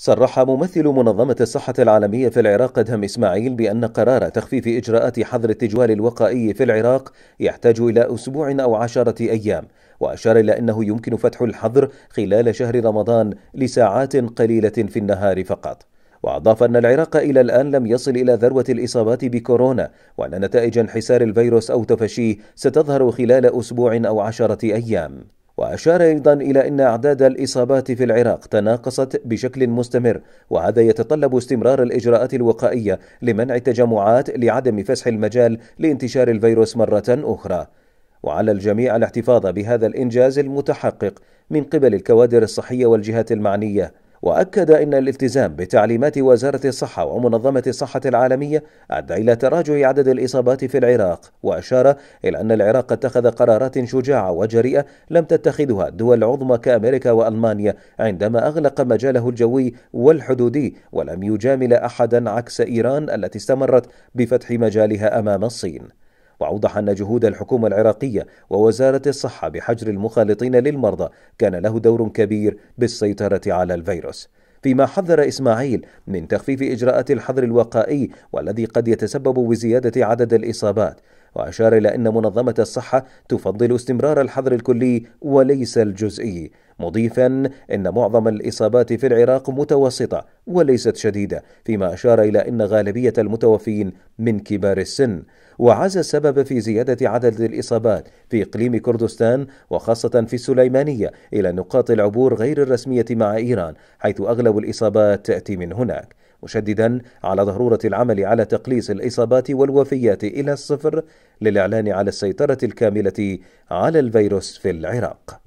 صرح ممثل منظمة الصحة العالمية في العراق أدهم إسماعيل بأن قرار تخفيف إجراءات حظر التجوال الوقائي في العراق يحتاج إلى أسبوع أو عشرة أيام وأشار إلى أنه يمكن فتح الحظر خلال شهر رمضان لساعات قليلة في النهار فقط وأضاف أن العراق إلى الآن لم يصل إلى ذروة الإصابات بكورونا وأن نتائج انحسار الفيروس أو تفشيه ستظهر خلال أسبوع أو عشرة أيام وأشار أيضا إلى أن أعداد الإصابات في العراق تناقصت بشكل مستمر وهذا يتطلب استمرار الإجراءات الوقائية لمنع التجمعات لعدم فسح المجال لانتشار الفيروس مرة أخرى وعلى الجميع الاحتفاظ بهذا الإنجاز المتحقق من قبل الكوادر الصحية والجهات المعنية واكد ان الالتزام بتعليمات وزاره الصحه ومنظمه الصحه العالميه ادى الى تراجع عدد الاصابات في العراق واشار الى ان العراق اتخذ قرارات شجاعه وجريئه لم تتخذها الدول العظمى كامريكا والمانيا عندما اغلق مجاله الجوي والحدودي ولم يجامل احدا عكس ايران التي استمرت بفتح مجالها امام الصين وأوضح أن جهود الحكومة العراقية ووزارة الصحة بحجر المخالطين للمرضى كان له دور كبير بالسيطرة على الفيروس فيما حذر إسماعيل من تخفيف إجراءات الحظر الوقائي والذي قد يتسبب بزيادة عدد الإصابات وأشار إلى أن منظمة الصحة تفضل استمرار الحظر الكلي وليس الجزئي مضيفا أن معظم الإصابات في العراق متوسطة وليست شديدة فيما أشار إلى أن غالبية المتوفين من كبار السن وعزى السبب في زيادة عدد الإصابات في إقليم كردستان وخاصة في السليمانية إلى نقاط العبور غير الرسمية مع إيران حيث أغلب الإصابات تأتي من هناك مشددا على ضروره العمل على تقليص الاصابات والوفيات الى الصفر للاعلان على السيطره الكامله على الفيروس في العراق